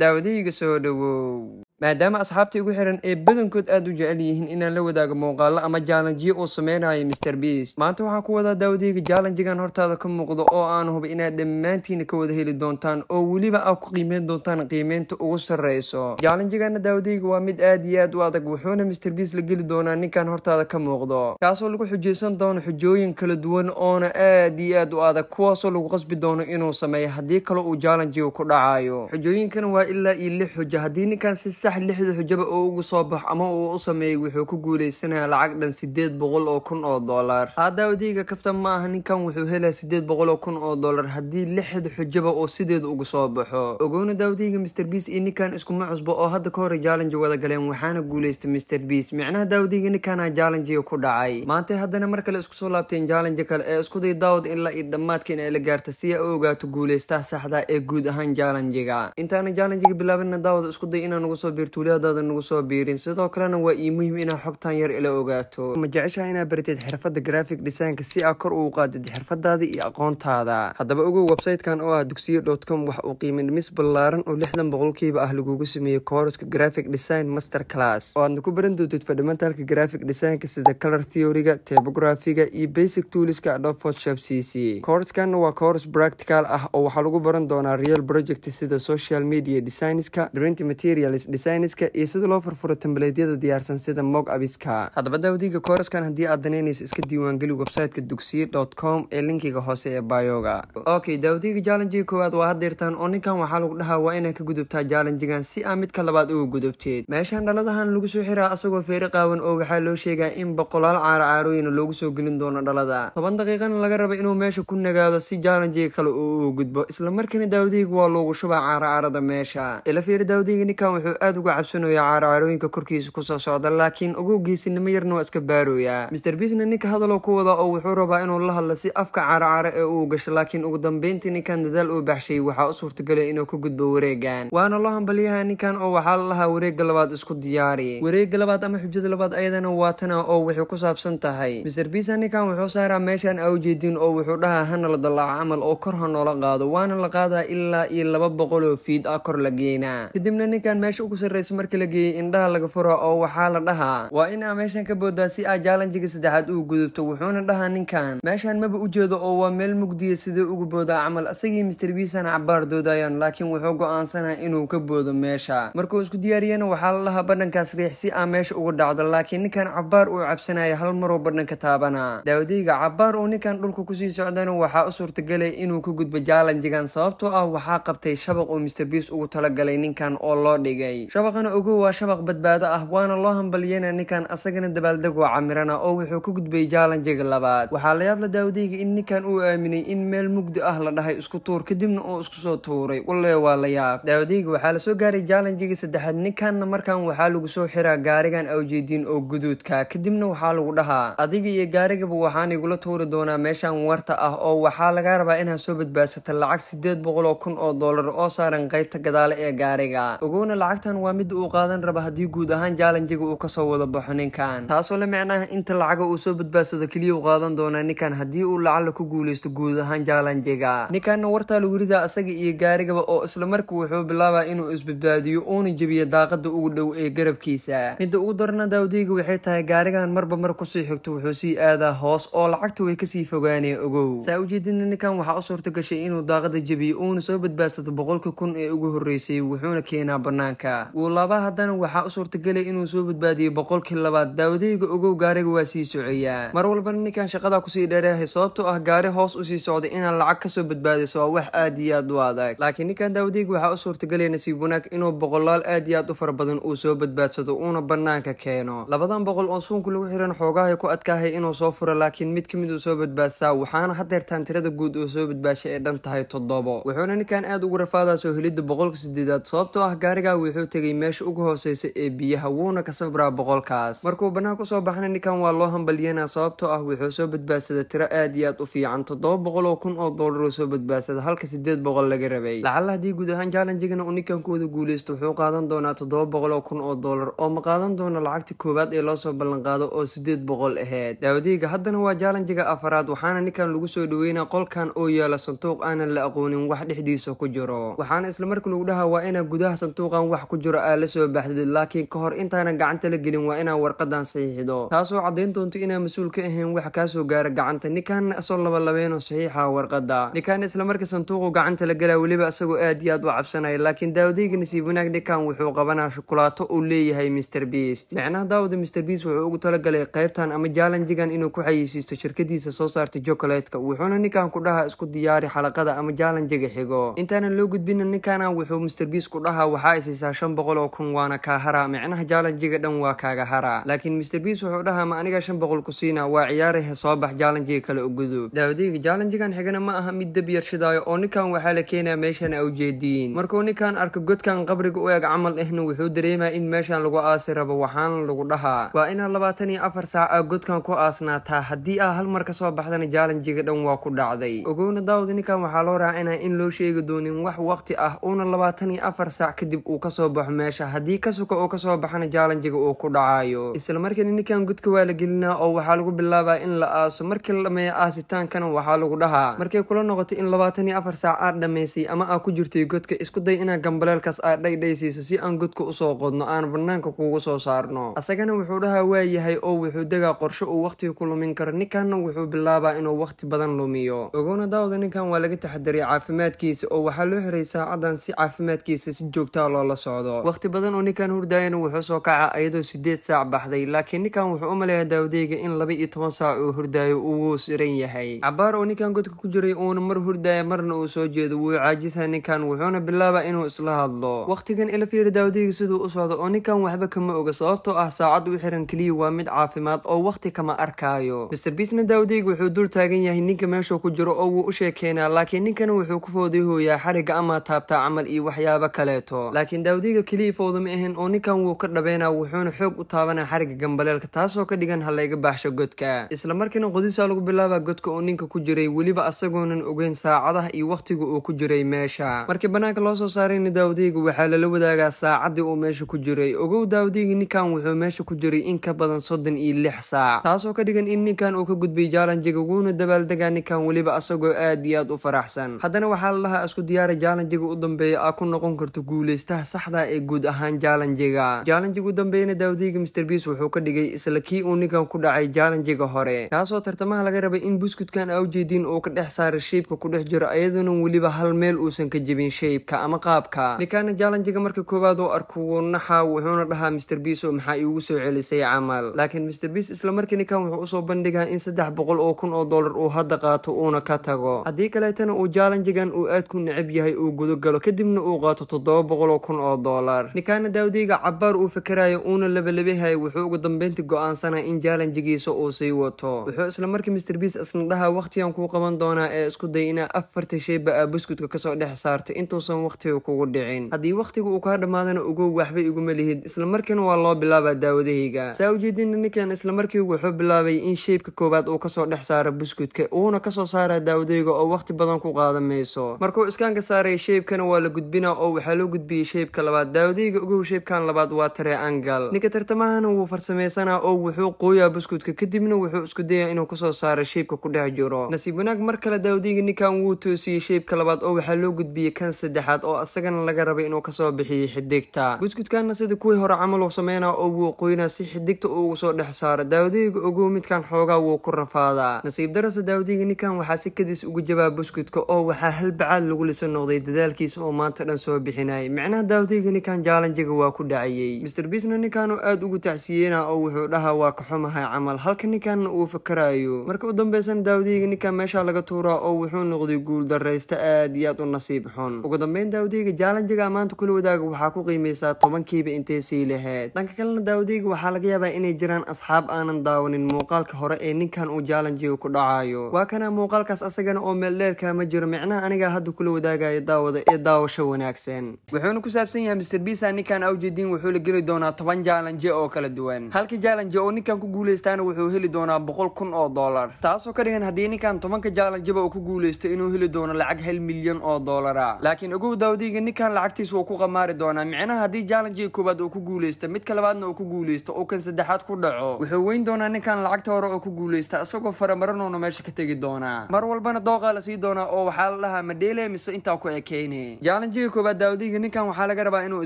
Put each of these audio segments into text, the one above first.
daawadahayga soo dhowow maadaama asxaabtii ugu xiran ee badankood aad u jecel yihiin inaan la wadaago muuqaalo ama jaalanjiyo uu sameynayo mister beast maanta waxaan ku wadaa daawadahiga jaalanjigan hortaada ka muuqdo oo aan huba inaad dhammaantiina ka wada heli doontaan oo weliba aad ku qiimeyn doontaan qiimeynta ugu sarreyso jaalanjigana daawadahiga waa mid aad iyo aad u adag wuxuuna mister beast la geli doonaa ninkan hortaada ka muuqdo kaasoo lagu xujeysan doono xujooyin kala duwan oona aad iyo aad u adag kuwaasoo lagu qasbi doono inuu sameeyo haddii kale uu jaalanjiga ku dhacayo xujooyinkan waa ilaa iyo lix xujo haddii ninkan si sax lixda xujaba oo ugu soo bax ama uu u sameeyey wuxuu ku guuleysanayaa lacag dhan sideed boqol oo kun oo dollar haddaa odeyga kaftan ma aha ninkan wuxuu helaa sideed boqol oo kun oo dollar haddii lixda xujaba oo sideed ugu soo baxo ogoona daawodeyga mister biis iyo ninkan iskuma cusbo oo hadda ka hore jaalanji wada galeen waxaana guuleystay mister biis micnaha daawodeyga ninkaana jaalanjiga ku dhacay maanta haddana mar kale isku soo laabteen jaalanji kale ee iskuday daawad ilaa iyo dhammaadka in ay la gaarta si a u ogaato guuleystaha saxda ee guud ahaan jaalanjiga intaana jaalanjiga bilaabina daawad iskuday inaan ugu soo biirtuuliadaada nagu soo biirin sidoo kalena waa ii muhiim inaad xogtan yar ila ogaato ma jeceshaha inaad barateed xirfadda grafik designka si aad kor uu qaadid xirfadaada iyo aqoontaada haddaba ogow websitekan oo ah dugsiye dot com waxa uu qiimi dhimis ballaaran oo lixdan boqolkiiba ah lagugu sameeyey koorska graphic design master class oo aadna ku baran doontid fundamentalka graphic designka sida color theoryga tebografiga iyo basic tuuliska adobe photoshop c c kooraskanna waa koors practical ah oo waxaa lagu baran doonaa real project sida social media designska printing materials design sayniska iyo sida loo furfuro tembleydyada diyaarsan sida mog abiska haddaba daawadiga kooraskan haddii aad danaynaysa iska diiwaangeli websiteka dugsiye dot com ee linkiga hoose ee bayoga okay daawadiga jaalenjiga koowaad waa hadeertaan oo ninkan waxaa lagu dhahaa waa inay ka gudubtaa jaalenjigan si aa midka labaad uga gudubteed meeshaan dhaladahan lagu soo xiraa asagoo feeri qaawan oo waxaa loo sheegaa in boqolaal caara caarooyina loogu soo gelin doono dhalada toban daqiiqana laga raba inuu meesha ku nagaado si jaalenjiga kale uu uga gudbo islamarkiina daawadiga waa loogu shubaa caara caarada meesha ila fiiri daawadiga ninkan wuxuu aad uga cabsanaya caarcaarooyinka korkiisa kusoo socda laakiin ugu geesinimo yarna waa iska baarooyaa mister biisna ninka hadaloo ku wadaa oo wuxuu rabaa inuu la hadla si afka caarcaaro ee uu gasho laakiin ugu dambeyntii ninkan dadaal uu baxshay waxaa u suurtagelay inuu ku gudbo wareegan waana loo hambalyaha ninkan oo waxaa la lahaa wareega labaad isku diyaari wareega labaad ama xujada labaad ayadana waa tana oo waxay ku saabsan tahay mister biisa ninkan wuxuu saaraa meeshaan aa ujeedin oo wuxuu dhahaa hana la dallaaco camal oo kor ha noola qaado waana la qaadaa ilaa iyo laba boqol oo fiid a kor la geynaa kadibna ninkan meesha uku darayso markii la geeyey indhaha laga furo oo waxaa la dhahaa waa in aa meeshan ka boodaa si aa jaalanjiga saddexaad uu gudubto wuxuuna dhahaa ninkan meeshan maba u jeedo oo waa meel mugdiya sidee ugu boodaa camal asagii mister biisana cabaar doodayaan laakiin wuxuu go'aansanaa inuu ka boodo meesha markuu isku diyaariyana waxaa la dhahaa badhankaas riix si aa meesha ugu dhacdo laakiin ninkan cabaar uu cabsanaya hal maroo badhanka taabana daawadeyga cabaar uu ninkan dhulka kusii socdana waxaa u suurtagelay inuu ka gudbo jaalanjigan sababtoo ah waxaa qabtay shabaq uu mister biis ugu talagalay ninkan oo loo dhigay shabaqan ogow waa shabaq badbaado ah waana loo hambaliyeyna ninkan asagana dabaaldeg oo camirana oo wuxuu ka gudbayy jaalanjiga labaad waxaa la yaab la daawadayga in ninkan uu aaminay in meel mugdi ah la dhahay isku tuur kadibna uu isku soo tuuray walle waa la yaab daawadayga waxaa lasoo gaaray jaalanjiga saddexaad ninkanna markan waxaa lagu soo xiraa gaarigan awjeediin oo guduudka kadibna waxaa lagu dhahaa adiga iyo gaarigaba waxaan igula tuuri doonaa meeshan warta ah oo waxaa laga rabaa inaad soo badbaadsata lacag siddeed boqol oo kun oo doolar oo saaran qaybta gadaale ee gaariga ogowna lacagtan waa mid uu qaadan raba haddii guud ahaan jaalanjiga uu kasoo wada baxo ninkan taasoo la micna inta lacaga uu soo badbaadsado keliya u qaadan doonaa ninkan haddii uu lacala ku guuleysto guud ahaan jaalanjiga ninkanna werida asaga iyo gaarigaba oo islamarka wuxuu bilaabaa inuu isbadbaadiyo uuna jebiyo daaqada ugu dhow ee garabkiisa midda ugu darana daawdeyga waxay tahay gaarigan marba mar kusii xigto wuxuu sii aadaa hoos oo lacagta way kasii fogaanee ogow saa ujeedina ninkan waxaa u suurta gashay inuu daaqada jebiyo uuna soo badbaadsado boqolka kun ee ugu horreysay wuxuuna keenaa bannaanka wuu laba haddana waxaa u suurtagelay inuu soo badbaadiyo boqolkii labaad daawadeyga ogow gaariga waa sii socayaa mar walbana ninkan shaqada kusii dheeraahay sababtoo ah gaari hoos usii socday inaan lacag kasoo badbaadiso waa wax aad iyo aad u adag laakiin ninkan daawadeyga waxaa u suurtagelaya nasiib wanaag inuu boqolaal aad iyo aad u fara badan uu soo badbaadsado uuna bannaanka keeno labadan boqol oo suunka lagu xiran xoogahay ku adkaahay inuu soo furo laakiin mid ka mid uu soo badbaadsaa waxaana hadeertaan tirada guud oo soo badbaashay ay dhan tahay toddobo wuxuuna ninkan aad ugu rafaadaa soo helidda boqolka sideedaad sababtoo ah gaarigaa wuxuu tegay meesha ugu hooseysa ee biyaha wuuna ka sabraa boqolkaas markuu banaha kusoo baxnay ninkan waa loo hambalyeena sababtoo ah wuxuu soo badbaadsada tiro aad iyo aad u fiican toddoba boqol oo kun oo doolaroo soo badbaadsada halka sideed boqol laga rabay lacala haddii guud ahaan jallanjigana uu ninkan kuwada guuleysto wuxuu qaadan doonaa toddoba boqol oo kun oo doolar oo ma qaadan doona lacagta koowaad ee loosoo ballanqaado oo sideed boqol aheyd daawadiiga haddana waa jaalanjiga afaraad waxaana ninkan lagu soo dhoweynaa qolkan oo yaala sanduuq aanan la aqoonin wax dhexdiisa ku jiro waxaana isla marka lagu dhahaa waa inaa gudaha sanduuqan wax ku jiro jiro aa la soo baxday laakiin ka hor intaanan gacanta la gelin waa inaan warqadan saxiixdo taasoo caddayn doonto inaan mas-uul ka ahayn wax kaasoo gaara gacanta ninkan asoo labalabeyno saxiixa warqada ninkan islamarkii sanduuqu gacanta la galaa weliba isagoo aad iyo aad u cabsanaya laakiin daawadayga nasiib wanaag ninkan wuxuu qabanaa shukulaato uu leeyahay mister beast micnaha daawada mister beast wuxuu ugu talagalay qaybtan ama jaalanjigan inuu ku xayeysiisto shirkadiisa soo saarta jokaletka wuxuuna ninkan ku dhahaa isku diyaari xalaqada ama jaalanjiga xigo intaanan loo gudbina ninkaana wuxuu mister beast ku dhahaa waxaa isiisaa shan boqol oo kun waana kaa hara micnaha jaalanjiga dhan waa kaaga haraa laakiin mister biis wuxuu dhahaa ma aniga shan boqol ku siina waa ciyaarahe soo bax jaalanjiga kale u gudub daawadiga jaalanjigan xigana ma aha mid dab yarshadaayo oo ninkan waxaa la keenaa meeshan a ujeediyiin markuu ninkan arko godkan qabriga u eg camal ahna wuxuu dareemaa in meeshan lagu aasi rabo waxaana lagu dhahaa waa inaa labaatan iyo afar saac a godkan ku aasnaataa haddii aa hal mar ka soo baxdana jaalanjiga dhan waa ku dhacday ogowna daawada ninkan waxaa loo raacinaa in loo sheegi doonin wax waqti ah uuna labaatan iyo afar saac kadib uu kasoo baxo ruux meesha haddii ka suka oo kasoo baxana jaalanjiga uu ku dhacayo isla markiina ninkan gudka waa la gelinaa oo waxaa lagu bilaabaa in la aaso markii la dhameeyo aasitaankana waxaa lagu dhahaa markay kula noqotay in labaatan iyo afar saac aad dhammaysay ama aa ku jirtay godka isku day inaa gambaleelkaas aad dhaydhaysayso si aan godka usoo qodno aan bannaanka kuugu soo saarno asagana wuxuu dhahaa waa yahay oo wuxuu degaa qorsho uu wakhtiga ku lumin karo ninkanna wuxuu bilaabaa inuu wakhti badan lumiyo ogoona daawada ninkan waa laga taxadariya caafimaadkiisa oo waxaa loo xiray saacaddan si caafimaadkiisa si joogtaa ah loola socdo waqti badan oo ninkan hurdaayana wuxuu soo kaca iyadoo sideed saac baxday laakiin ninkan wuxuu u maleeyaa daawadeyga in laba iyo toban saac uu hurdaayo uu siran yahay cabaar oo ninkan godka ku jiray uuna mar hurdaaya marna uu soo jeedo wuu caajisaa ninkan wuxuuna bilaaba inuu isla hadlo waqtigan ilafiir daawadeyga siduu u socdo oo ninkan waxba kama oga sababtoo ah saacad u xiran keliya waa mid caafimaad oo waqti kama arkaayo mister biisna daawadeyga wuxuu dul taagan yahay ninka meesha ku jiro oo wuu u sheekeenaa laakiin ninkana wuxuu ku hooyaa xariga ama taabtaa camal iyo waxyaabo kaleeto laakiin daawadeyga keliya fowdama ahayn oo ninkan wuu ka dhabeynaa wuxuuna xoog u taabanaa xariga gambaleelka taasoo ka dhigan ha layga baaxsho godka isla islamarkiina qodisaa lagu bilaabaa godka uu ninka ku jiray weliba asagoonan ogeyn saacadaha iyo wakhtiga uu ku jiray meesha markii bannaanka loo soo saarayna daawadeyga waxaa lala wadaagaa saacaddii uu meesha ku jiray ogow daawadeyga ninkan wuxuu meesha ku jiray in ka badan soddon iyo lix saac taasoo ka dhigan in ninkan uu ka gudbay jaalanjiga wuuna dabaaldegaa ninkan weliba asagoo aad iyo aad u faraxsan haddana waxaa la dhahaa isku diyaara jaalanjiga u dambeeya aa ku noqon karto guuleystaha saxdaa ah ee ee guud ahaan jaalanjiga jaalanji ugu dambeeyna daawadiga mister biis wuxuu ka dhigay isla kii uu ninkan ku dhacay jaalanjiga hore taasoo tartamaha laga rabay in buskudkan awjeediin uu ka dhex saaray sheibka ku dhex jiro iyadoona weliba hal meel uusan ka jebin sheibka ama qaabka ninkaana jaalanjiga marka koowaad uu arko wuu naxa wuxuuna dhahaa mister biis oo maxaa iigu soo celisay camal laakiin mister biis markii ninkan wuxuu usoo bandhigaa in saddex boqol oo kun oo dollar uu hadda qaato uuna ka tago haddii kaleetana uu jaalanjigan uu aad ku necab yahay uu gudogalo kadibna uu qaato toddoba boqol oo kun oo dolar doolar ninkaana daawdeyga cabaar uu fakarayo uuna labalabehay wuxuu ugu dambeynta go-aansanaa in jaalanjigiisa uu sii wato wuxuu islamarkii master biis isna wakhtigan kuu qaban doonaa ee isku day inaa afarta sheyba aa buskutka kasoo dhex saarto intuusan wakhtiga kugu dhicin haddii wakhtiga uu kaa dhammaadana ugu waxba iguma lihid islamarkiina waa loo bilaabaa daawadahayga saa ujeedina ninkan islamarkii wuxuu bilaabay in sheybka koowaad uu kasoo dhex saara buskutka uuna kasoo saara daawadayga oo wakhti badan ku qaada mayso markuu iskaanka saaray shaybkana waa la gudbinaa oo waxaa loo gudbiyey shaybka labaad daawadahiga ugu hesheebkan labaad waa tare angal ninka tartamahana wuu farsamaysanaa oo wuxuu qooyaa buskuudka kadibna wuxuu isku dayaa inuu kusoo saaro sheebka ku dhex jiro nasiib wanaag mar kale daawadahiga ninkan wuu toosiyey sheebka labaad oo waxaa loo gudbiyey kan saddexaad oo isagana laga rabay inuu kasoo bixiyo xidigta buskuudkana sida kuwii hore camal uu sameynaa oo wuu qoynaa si xidigta uu ugu soo dhex saaro daawadahiga ogow midkan xoogaa wuu ku rafaadaa nasiib darasa daawadihiga ninkan waxaa si kadis ugu jabaa buskudka oo waxaa halbacaad lagu lisa noqday dadaalkiisa oo maanta dhan soo bixinay micnaha daawadihiga ninkan jaalanjiga waa ku dhacayey master biisna ninkaanu aad ugu tacsiyeena oo wuxuu dhahaa waa ka xumahay camal halka ninkanna uu fakaraayo marka u dambeysana daawadeyga ninkan meeshaa laga tuuraa oo wuxuu noqday guul daraysta aad iyo aad u nasiib xun ugu dambeyn daawadeyga jaalanjiga maanta kula wadaaga waxaa ku qiimaysaa tobankiiba intay sii lahayd dhanka kalena daawadeyga waxaa laga yaabaa inay jiraan asxaab aanan daawanin muuqaalka hore ee ninkan uu jaalanjiga ku dhacayo waa kana muuqaalkaas asagana oo meeldheerkaa ma jiro micnaha anigaa hadda kula wadaagaya daawada ee daawasho wanaagsan wuxuuna ku saabsan yahay mister bisa ninkan awjedin wuxuu la geli doonaa toban jaalanje oo kala duwan halka jaalanje oo ninkan ku guuleystaana wuxuu heli doonaa boqol kun oo dollar taasoo ka dhigan haddii ninkan tobanka jaalanjeba uu ku guuleysto inuu heli doono lacag hal milyan oo dollara laakiin ogow daawdiga ninkan lacagtiisa wuu ku qamaari doonaa micnaha haddii jaalanjiga koowaad uu ku guuleysta midka labaadna uu ku guuleysto uu kan saddexaad ku dhaco wuxuu weyn doonaa ninkan lacagta hore oo ku guuleysta isagoo faramaranoona meesha ka tegi doonaa mar walbana dooqaa la sii doonaa oo waxaa la dhahaa madheele mise intaa ku ekeyne jaalanjiga koowaad daawdiga ninkan waxaa laga rabaa inuu inuu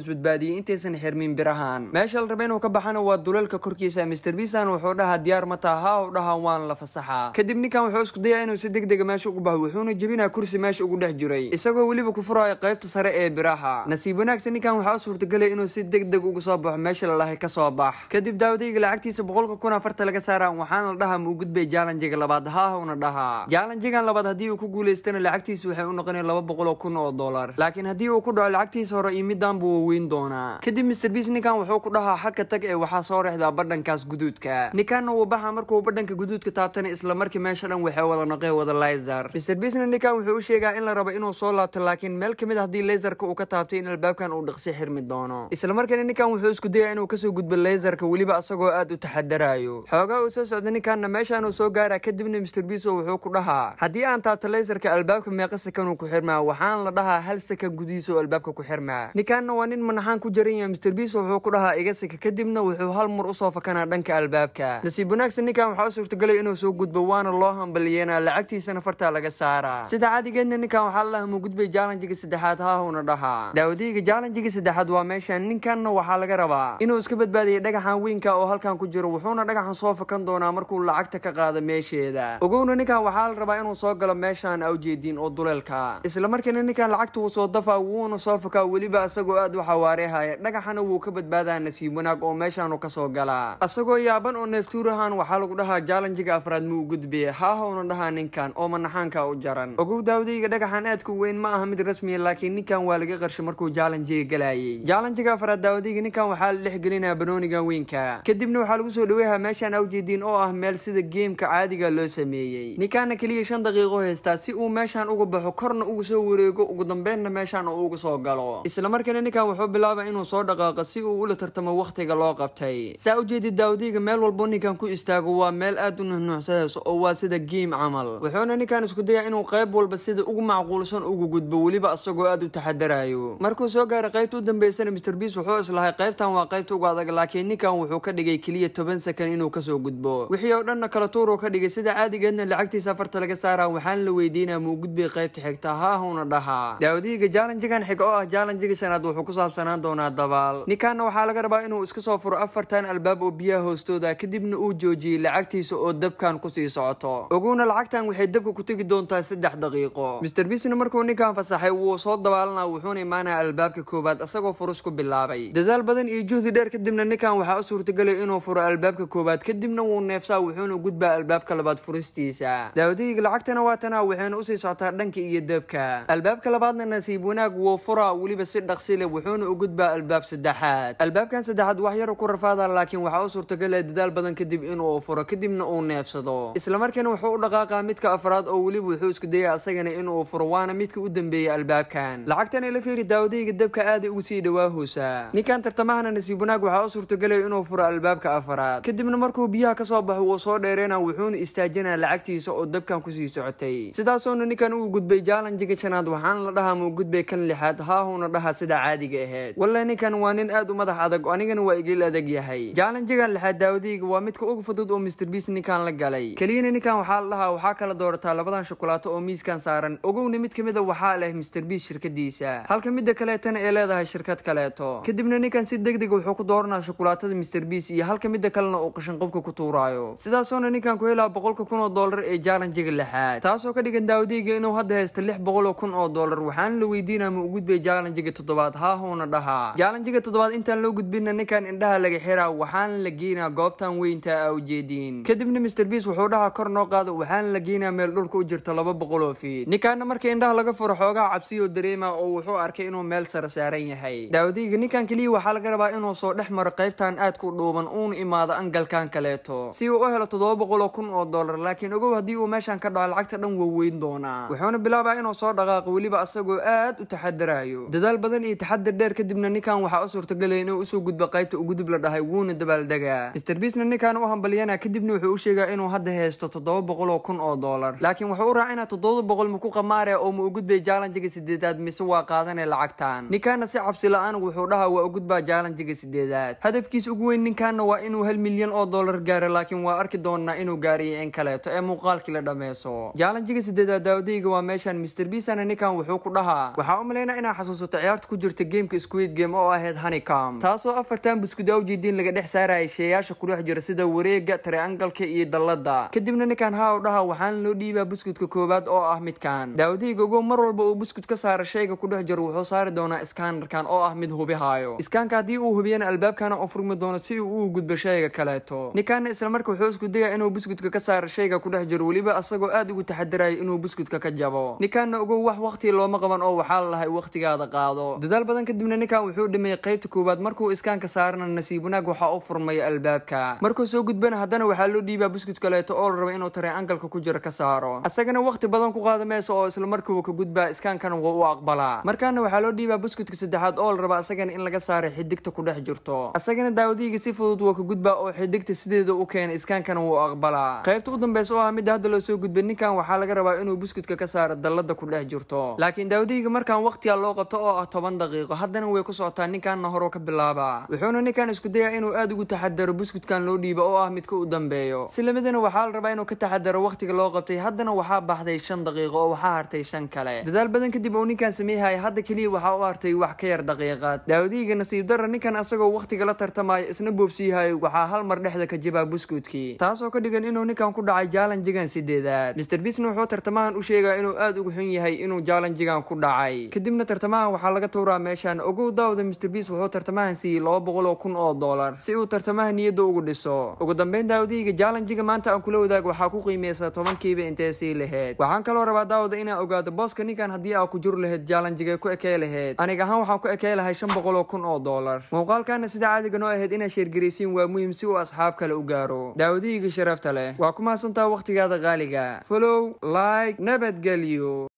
isbadbaadiyey intaysan xirmin birahaan meesha la raba inuu ka baxana waa dulalka korkiisa mister bisan wuxuu dhahaa diyaar ma taha ha dhahaa waan la fasaxaa kadib ninkan wuxuu isku dayaa inuu si deg dega ah meesha ugu baho wuxuuna jebinaa kursi meesha ugu dhex jiray isagoo weliba ku furaayo qaybta sare ee biraha nasiib wanaagsan ninkan waxaa u suurtagelay inuu si deg deg uga soo baxo meesha lalahay kasoo bax kadib daawadayga lacagtiisa boqolka kun afarta laga saaraa waxaana la dhahaa muu gudbay jaalanjiga labaad haahuna dhahaa jaalanjigan labaad haddii uu ku guulaystana lacagtiisa waxay u noqonaya laba boqoloo kun oo dolar laakiin haddii uu ku dhaco lacagtiisa hore iyo midanbuu weyn doonaa kadib mister bis ninkan wuxuu ku dhahaa xagka tag ee waxaa soo rexdaa badhankaas guduudka ninkaanna wuu baxa markuu badhanka guduudka taabtana isla markii meesha dhan waxay wada noqeen wada laysar mister bisna ninkan wuxuu u sheegaa in la rabo inuu soo laabto laakiin meel kamid ah haddii laysarka uu ka taabtay in albaabkan uu dhaqsi xirmi doono isla islamarkaana ninkan wuxuu isku dayaa inuu kasoo gudbo laysarka weliba asagoo aad u taxadaraayo xoogaa uu soo socda ninkaanna meeshaanuu soo gaaraa kadibna mister biso wuxuu ku dhahaa haddii aan taabto laysarka albaabka meeqa sakanuu ku xirmaa waxaan la dhahaa hal sakan gudihiisa oo albaabka ku xirmaa ninkaanna waa nin manaxaan ku jaran yahay mister biis wuxuu ku dhahaa iga sika kadibna wuxuu hal mar usoo fakanaa dhanka albaabka nasiib wanaagsan ninkan waxaa u suurtagelay inuu soo gudbo waana loo hambaliyeena lacagtiisana fartaa laga saaraa sida caadigeedna ninkan waxaa lalaha mu gudbay jaalanjiga saddexaad haahuna dhahaa daawadihiga jaalanjiga saddexaad waa meeshan ninkanna waxaa laga rabaa inuu iska badbaadiyay dhagaxan weynka oo halkan ku jiro wuxuuna dhagaxan soo fakan doonaa markuu lacagta ka qaada meesheeda ogowna ninkan waxaa la rabaa inuu soo galo meeshaan aujeediin oo duleelka isla markiina ninkan lacagta wuu soo dafaa wuuna soo fakaa weliba isagoo aad ayuu xawaare dhagaxana wuu ka badbaadaa nasiib wanaag oo meeshaanu ka soo galaa asagoo yaaban oo neeftuur ahaan waxaa lagu dhahaa jaalanjiga afraad muu gudbiye haahowna dhahaa ninkan oo manaxaanka u jaran ogow daawdayga dhagaxan aadku weyn ma aha mid rasmiya laakiin ninkan waa laga qarshay markuu jaalanjiga galayay jaalanjiga afraad daawdayga ninkan waxaa la dhex dhexgelinaa banooniga weynka kadibna waxaa lagu soo dhaweeyaa meeshaan awjeediin oo ah meel sida geemka caadiga loo sameeyey ninkaana keliya shan daqiiqo heystaa si uu meeshaan uga baxo korna ugu soo wareego ugu dambeynna meeshaan oo uga soo galo islamarkaana ninkan markaa wuxuu bilaabay inuu soo dhaqaaqa si uu ula tartamo wakhtiga loo qabtay saa u jeedi daawudiyga meel walbo ninkan ku istaago waa meel aad u nuxnuuxsahayso oo waa sida geem camal wuxuuna ninkan isku dayaa inuu qayb walba sida ugu macquulsan ugu gudbo weliba isagoo aad u taxadarayo markuu soo gaaray qaybta u dambeysana mister biis wuxuu islahay qaybtan waa qaybta ugu adag laakiin ninkan wuxuu ka dhigay keliya toban sakan inuu kasoo gudbo wixii oo dhanna kala tuuruu ka dhigay sida caadigeedna lacagtiisa afarta laga saara waxaana la weydiinaa muu gudbay qaybta xigta haahuna dhahaa daawudiyga jaalanjigan xig oo ah jaalanjiga shanaad wuxuu ku doonaa dabaal ninkaanna waxaa laga rabaa inuu iska soo furo afartan albaab oo biyaha hoostooda kadibna uu joojiyey lacagtiisa oo dabkan kusii socoto oguna lacagtan waxay dabka ku tegi doontaa saddex daqiiqo mister bisna markuu ninkan fasaxay wuu soo dabaalanaa wuxuuna imaanaya albaabka koowaad isagoo furus ku bilaabay dadaal badan iyo juhdi dheer kadibna ninkan waxaa u suurtagelay inuu furo albaabka koowaad kadibna wuu neefsaa wuxuuna gudbaa albaabka labaad furistiisa daawadahiig lacagtana waatana waxayna usii socotaa dhanka iyo dabka albaabka labaadna nasiib wanaag wuu furaa weliba si dhaqsile wuxuuna u gudbaa albaab saddexaad albaabkan saddexaad wax yaru ku rafaada laakiin waxaa u suurtagala dadaal badan kadib inuu furo kadibna uu neefsado islamarkaana wuxuu u dhaqaaqaa midka afraad oo weliba wuxuu isku dayaa asagana inuu furo waana midka u dambeeyay albaabkan lacagtan ila fiiri daawadayga dabka aaday ugu sii dhawaa hoosa ninkan tartamahana nasiib wanaag waxaa u suurtagelaya inuu furo albaabka afraad kadibna markuu biyaha kasoo baxo wuu soo dheereena wuxuuna istaajinaa lacagtiisa oo dabkan kusii socotay sidaasoona ninkan uu gudbay jaalanjiga shanaad waxaana la dhahaa muu gudbay kan lixaad haahuuna dhahaa sida caadiga iga ahayd walle ninkan waa nin aad u madax adag anigana waa igil adag yahay jaalanjigan lixaad daawadiga waa midka ugu fudud oo mister biis ninkan la galay keliyana ninkan waxaa la dhahaa waxaa kala doorataa labadan shukulaato oo miiskan saaran ogowna mid ka mida ah waxaa leh mister biis shirkadiisa halka midda kaleetana ee leedahay shirkad kaleeto kadibna ninkan si deg deg ah wuxuu ku dooranaa shukulaatada mister biis iyo halka midda kalena uu qashin qubka ku tuuraayo sidaasoona ninkan ku helaa boqolka kun oo doolar ee jaalanjiga lixaad taasoo ka dhigan daawadiga inuu hadda haysta lix boqol oo kun oo doolar waxaana la weydiinaya ma u gudbay jaalanjiga toddobaad haa wuuna dhahaa jaalanjiga toddobaad intaan loo gudbinna ninkan indhaha laga xiraa waxaan la geynaa goobtan weynta a ujeediin kadibna mister biis wuxuu dhahaa kor noo qaada waxaan la geynaa meel dhulka u jirta laba boqol oo fiid ninkaanna markii indhaha laga furo xoogaha cabsiyo dareema oo wuxuu arkay inuu meel sara saaran yahay daawadayga ninkan keliya waxaa laga rabaa inuu soo dhex maro qaybtan aad ku dhuuban uuna imaado angalkan kaleeto si uu u helo toddoba boqol oo kun oo dollar laakiin ogow haddii uu meeshan ka dhaco lacagta dhan waaweyn doonaa wuxuuna bilaabaa inuu soo dhaqaaqo weliba asagoo aad u taxadarayo dadaal badan iyo taxadar muddooyinka dheer kadibna ninkan waxaa u suurtagelaya inuu usoo gudba qaybta uu gudub la dhahay wuuna dabaaldegaa misterbiisna ninkan u hambalyanaa kadibna wuxuu u sheegaa inuu hadda haysto toddoba boqol oo kun oo doolar laakiin wuxuu u raacinaa toddoba boqol maku qamaare oo ma u gudbay jaalanjiga sideedaad mise waa qaadanay lacagtan ninkaana si cabsi la-aan wuxuu dhahaa waa u gudbaa jaalanjiga sideedaad hadafkiis ugu weyn ninkaana waa inuu hal milyan oo doolar gaaro laakiin waa arki doonaa inuu gaariyo in kaleeto ee muuqaalkii la dhameyso jaalanjiga sideedaad daawadayga waa meeshaan mister biisana ninkan wuxuu ku dhahaa waxaa u malaynaa inaa xasuusato ciyaarta ku jirta game filimka squid game oo ahayd honeycom taasoo afartan buskudawjidiin laga dhex saarayay sheeyaasha kudhex jira sida wareega tareangalka iyo dallada kadibna ninkan haa u dhaha waxaana loo dhiibaa buskudka koowaad oo ah midkan daawadaygagoo mar walba uu buskud ka saara shayga kudhex jiro wuxuu saari doonaa iskaanarkan oo ah mid hubihaayo iskaanka haddii uu hubiyana albaabkana oo furmi doono si uu u gudbo shayga kaleeto ninkaana islamarka wuxuu isku dayaa inuu buskudka ka saara shayga kudhex jiro weliba asagoo aada ugu taxadirayo inuu buskudka ka jabo ninkaana ogow wax wakhti looma qaban oo waxaa la lalahay wakhtigaada qaado dadaal badan kadibna ninkan wuxuu dhimay qaybta koowaad markuu iskaanka saarana nasiibunaag wanaag waxa uu furmay albaabka markuu soo gudbana haddana waxaa loo dhiibaa buskut kaleeto oo la raba inuu taray angalka ku jira ka saaro asagana wakhti badan ku qaada meesa oo islamarkiiwa ka gudbaa iskaankana wuu u aqbalaa markaana waxaa loo dhiibaa buskudka saddexaad oo la raba asagana in laga saara xidigta ku dhex jirto asagana daawadiyga si fudud waa ka gudbaa oo xidigta sideeda u keena iskaankana wuu aqbalaa qaybta u dambeysa oo ah midda hadda loo soo gudbay ninkan waxaa laga rabaa inuu buskudka ka saara dallada ku dhex jirto laakiin daawadihiga markaan waqtigaa loo qabto oo ah toban daqiiqo suuqa haddana way ku socotaa ninkaanna horoo ka bilaaba wuxuuna ninkan isku dayaa inuu aad ugu taxadaro buskudkan loo dhiiba oo ah midka u dambeeyo silamidana waxaa la rabaa inuu ka taxadaro wakhtiga loo qabtay haddana waxaa baxday shan daqiiqo oo waxaa hartay shan kale dadaal badan kadib uu ninkan sameeyhay hadda keliya waxaa u hartay wax ka yar daqiiqad daawadihiga nasiib darra ninkan asagoo wakhtiga la tartamaya isna boobsiyahay waxaa hal mar dhexda ka jibaa buskudkii taasoo ka dhigan inuu ninkan ku dhacay jaalan jigan sideedaad mister bisn wuxuu tartamahan u sheegaa inuu aad ugu xun yahay inuu jaalan jigan ku dhacay kadibna tartamahan waxaa laga tuuraa meesha meeshaan ogow daawda mr bias wuxuu tartamahan siiyey laba boqol oo kun oo dollar si uu tartamaha niyadda ugu dhiso ugu dambeyn daawadihiga jaalanjiga maanta aan kula wadaag waxaa ku qiimeysaa tobankiiba intee sii laheyd waxaan kaloo rabaa daawada inaan ogaado booska ninkan haddii aa ku jur e lahayd jaalanjiga ku ekey lahayd anig ahaan waxaan ku ekey lahay shan boqol oo kun oo dollar muuqaalkaana sida caadiga noo ahayd inaa sheergaraysiin waa muhiim si uu asxaab kale u gaaro daawadihiga sharafta leh waa ku mahadsantaa wakhtigaada qaaliga folow like nabadgelyo